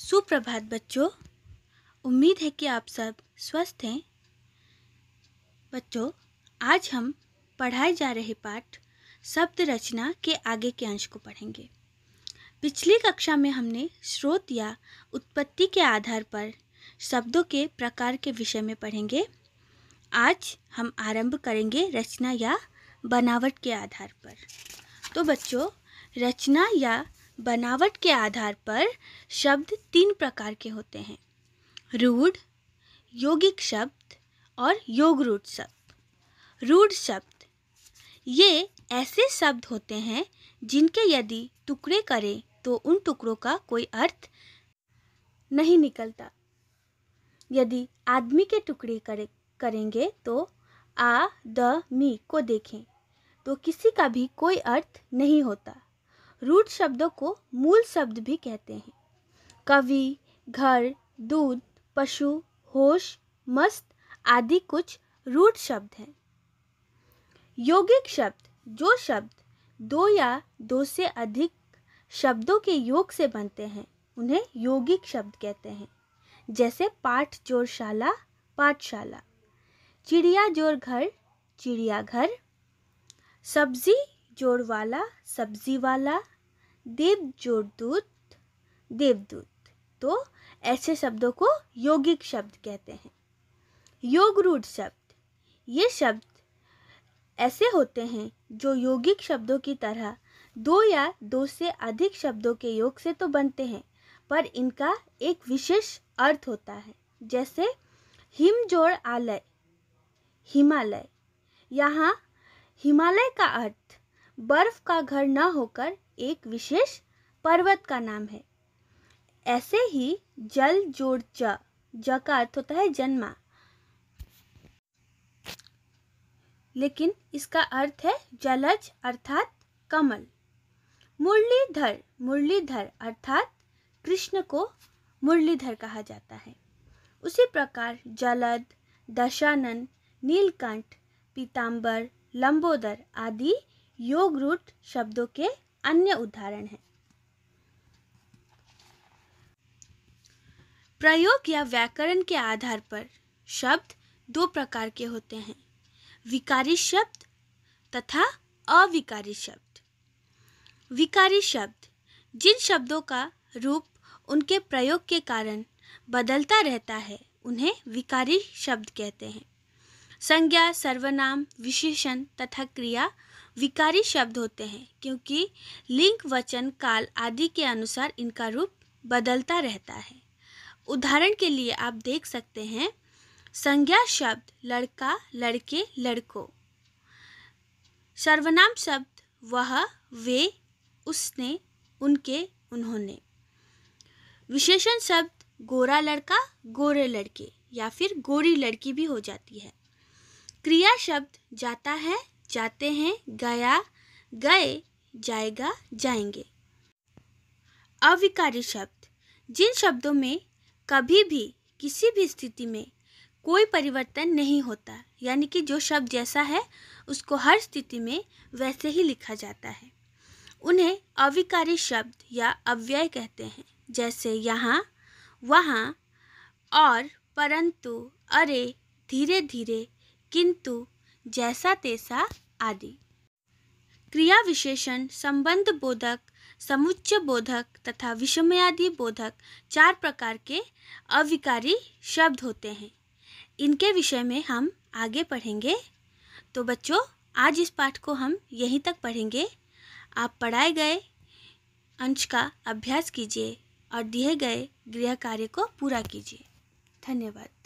सुप्रभात बच्चों उम्मीद है कि आप सब स्वस्थ हैं बच्चों आज हम पढ़ाए जा रहे पाठ शब्द रचना के आगे के अंश को पढ़ेंगे पिछली कक्षा में हमने स्रोत या उत्पत्ति के आधार पर शब्दों के प्रकार के विषय में पढ़ेंगे आज हम आरंभ करेंगे रचना या बनावट के आधार पर तो बच्चों रचना या बनावट के आधार पर शब्द तीन प्रकार के होते हैं रूढ़ यौगिक शब्द और योग रूढ़ शब्द रूढ़ शब्द ये ऐसे शब्द होते हैं जिनके यदि टुकड़े करें तो उन टुकड़ों का कोई अर्थ नहीं निकलता यदि आदमी के टुकड़े करे करेंगे तो आ द मी को देखें तो किसी का भी कोई अर्थ नहीं होता रूट शब्दों को मूल शब्द भी कहते हैं कवि घर दूध पशु होश मस्त आदि कुछ रूट शब्द हैं यौगिक शब्द जो शब्द दो या दो से अधिक शब्दों के योग से बनते हैं उन्हें यौगिक शब्द कहते हैं जैसे पाठ जोरशाला पाठशाला चिड़िया जोर घर चिड़ियाघर सब्जी जोड़ वाला सब्जी वाला देव जोड़ दूत देवदूत तो ऐसे शब्दों को यौगिक शब्द कहते हैं योग रूढ़ शब्द ये शब्द ऐसे होते हैं जो यौगिक शब्दों की तरह दो या दो से अधिक शब्दों के योग से तो बनते हैं पर इनका एक विशेष अर्थ होता है जैसे हिमजोड़ आलय हिमालय यहाँ हिमालय का अर्थ बर्फ का घर न होकर एक विशेष पर्वत का नाम है ऐसे ही जल जोड़ ज ज का अर्थ होता है जन्मा लेकिन इसका अर्थ है जलज अर्थात कमल मुरलीधर मुरलीधर अर्थात कृष्ण को मुरलीधर कहा जाता है उसी प्रकार जलद दशानन नीलकंठ पीताम्बर लंबोदर आदि योग रूट शब्दों के अन्य उदाहरण हैं प्रयोग या व्याकरण के आधार पर शब्द दो प्रकार के होते हैं विकारी शब्द तथा अविकारी शब्द विकारी शब्द जिन शब्दों का रूप उनके प्रयोग के कारण बदलता रहता है उन्हें विकारी शब्द कहते हैं संज्ञा सर्वनाम विशेषण तथा क्रिया विकारी शब्द होते हैं क्योंकि लिंग वचन काल आदि के अनुसार इनका रूप बदलता रहता है उदाहरण के लिए आप देख सकते हैं संज्ञा शब्द लड़का लड़के लड़कों सर्वनाम शब्द वह वे उसने उनके उन्होंने विशेषण शब्द गोरा लड़का गोरे लड़के या फिर गोरी लड़की भी हो जाती है क्रिया शब्द जाता है जाते हैं गया गए जाएगा जाएंगे अविकारी शब्द जिन शब्दों में कभी भी किसी भी स्थिति में कोई परिवर्तन नहीं होता यानी कि जो शब्द जैसा है उसको हर स्थिति में वैसे ही लिखा जाता है उन्हें अविकारी शब्द या अव्यय कहते हैं जैसे यहाँ वहाँ और परंतु अरे धीरे धीरे किंतु जैसा तैसा आदि क्रिया विशेषण संबंध बोधक समुच्च बोधक तथा विषमयादि बोधक चार प्रकार के अविकारी शब्द होते हैं इनके विषय में हम आगे पढ़ेंगे तो बच्चों आज इस पाठ को हम यहीं तक पढ़ेंगे आप पढ़ाए गए अंश का अभ्यास कीजिए और दिए गए गृह कार्य को पूरा कीजिए धन्यवाद